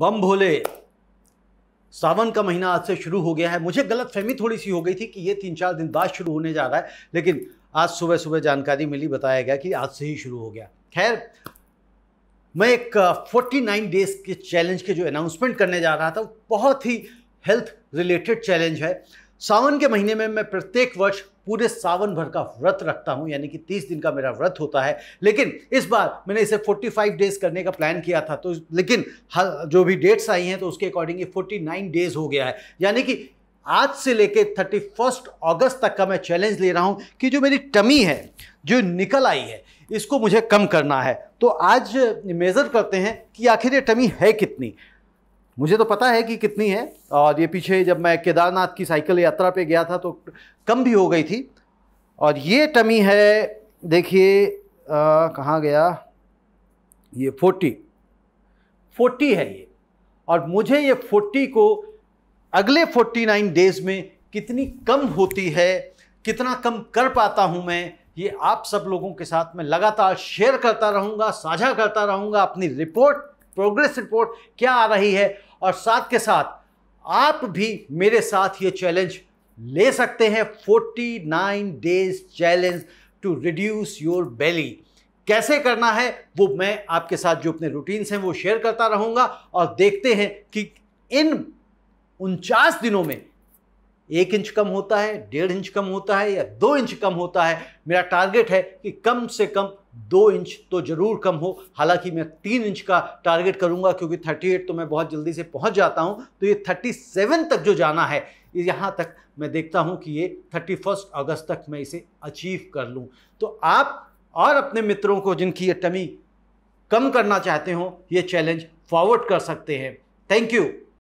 बम भोले सावन का महीना आज से शुरू हो गया है मुझे गलत फहमी थोड़ी सी हो गई थी कि ये तीन चार दिन बाद शुरू होने जा रहा है लेकिन आज सुबह सुबह जानकारी मिली बताया गया कि आज से ही शुरू हो गया खैर मैं एक 49 डेज के चैलेंज के जो अनाउंसमेंट करने जा रहा था बहुत ही हेल्थ रिलेटेड चैलेंज है सावन के महीने में मैं प्रत्येक वर्ष पूरे सावन भर का व्रत रखता हूं यानी कि तीस दिन का मेरा व्रत होता है लेकिन इस बार मैंने इसे फोर्टी फाइव डेज करने का प्लान किया था तो लेकिन जो भी डेट्स आई हैं तो उसके अकॉर्डिंग ये फोर्टी नाइन डेज हो गया है यानी कि आज से लेके फर्स्ट अगस्त तक का मैं चैलेंज ले रहा हूँ कि जो मेरी टमी है जो निकल आई है इसको मुझे कम करना है तो आज मेज़र करते हैं कि आखिर ये टमी है कितनी मुझे तो पता है कि कितनी है और ये पीछे जब मैं केदारनाथ की साइकिल यात्रा पे गया था तो कम भी हो गई थी और ये टमी है देखिए कहाँ गया ये फोर्टी फोर्टी है ये और मुझे ये फोर्टी को अगले फोर्टी नाइन डेज़ में कितनी कम होती है कितना कम कर पाता हूँ मैं ये आप सब लोगों के साथ मैं लगातार शेयर करता रहूँगा साझा करता रहूँगा अपनी रिपोर्ट प्रोग्रेस रिपोर्ट क्या आ रही है और साथ के साथ आप भी मेरे साथ ये चैलेंज ले सकते हैं 49 days challenge to reduce your belly कैसे करना है वो मैं आपके साथ जो अपने रूटीन्स हैं वो शेयर करता रहूँगा और देखते हैं कि इन उनचास दिनों में एक इंच कम होता है डेढ़ इंच कम होता है या दो इंच कम होता है मेरा टारगेट है कि कम से कम दो इंच तो ज़रूर कम हो हालांकि मैं तीन इंच का टारगेट करूंगा क्योंकि 38 तो मैं बहुत जल्दी से पहुंच जाता हूं तो ये 37 तक जो जाना है यहाँ तक मैं देखता हूं कि ये 31 अगस्त तक मैं इसे अचीव कर लूँ तो आप और अपने मित्रों को जिनकी ये टमी कम करना चाहते हो ये चैलेंज फॉरवर्ड कर सकते हैं थैंक यू